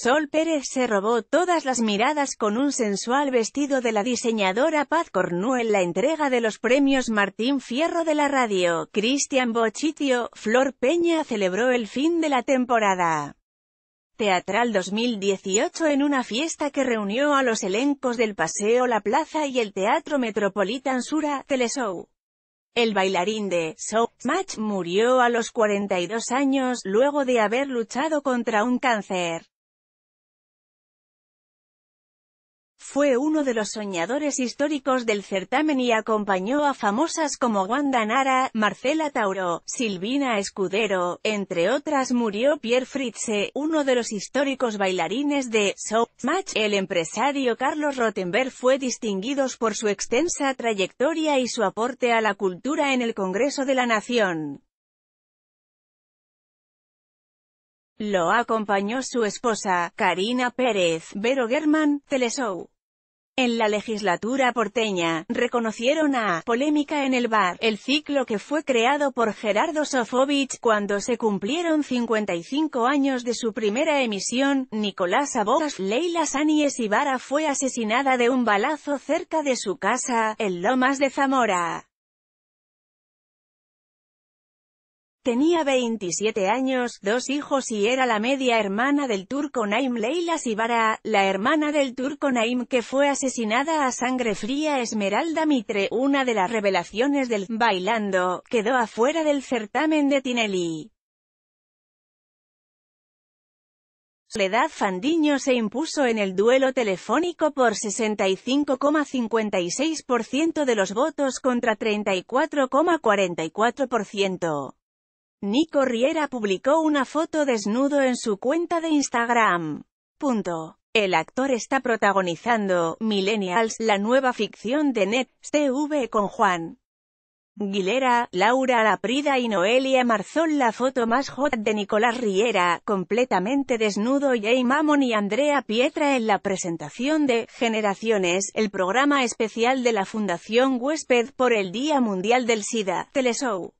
Sol Pérez se robó todas las miradas con un sensual vestido de la diseñadora Paz Cornu en la entrega de los premios Martín Fierro de la radio. Cristian Bochitio, Flor Peña celebró el fin de la temporada teatral 2018 en una fiesta que reunió a los elencos del Paseo La Plaza y el Teatro Metropolitan Sura, Teleshow. El bailarín de So Match murió a los 42 años luego de haber luchado contra un cáncer. Fue uno de los soñadores históricos del certamen y acompañó a famosas como Wanda Nara, Marcela Tauro, Silvina Escudero, entre otras murió Pierre Fritze, uno de los históricos bailarines de So Match. El empresario Carlos Rottenberg fue distinguido por su extensa trayectoria y su aporte a la cultura en el Congreso de la Nación. Lo acompañó su esposa, Karina Pérez, Vero German, Teleshow. En la legislatura porteña, reconocieron a «polémica en el bar» el ciclo que fue creado por Gerardo Sofovich cuando se cumplieron 55 años de su primera emisión. Nicolás Abogas, Leila y Ibarra fue asesinada de un balazo cerca de su casa, en Lomas de Zamora. Tenía 27 años, dos hijos y era la media hermana del turco Naim Leila Sibara, la hermana del turco Naim que fue asesinada a sangre fría Esmeralda Mitre. Una de las revelaciones del «Bailando» quedó afuera del certamen de Tinelli. Soledad Fandiño se impuso en el duelo telefónico por 65,56% de los votos contra 34,44%. Nico Riera publicó una foto desnudo en su cuenta de Instagram. El actor está protagonizando, Millennials, la nueva ficción de Net, TV con Juan. Guilera, Laura Laprida y Noelia Marzón La foto más hot de Nicolás Riera, completamente desnudo Jay Mamon y Andrea Pietra en la presentación de Generaciones, el programa especial de la Fundación Huésped por el Día Mundial del SIDA, Teleshow.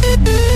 Thank you.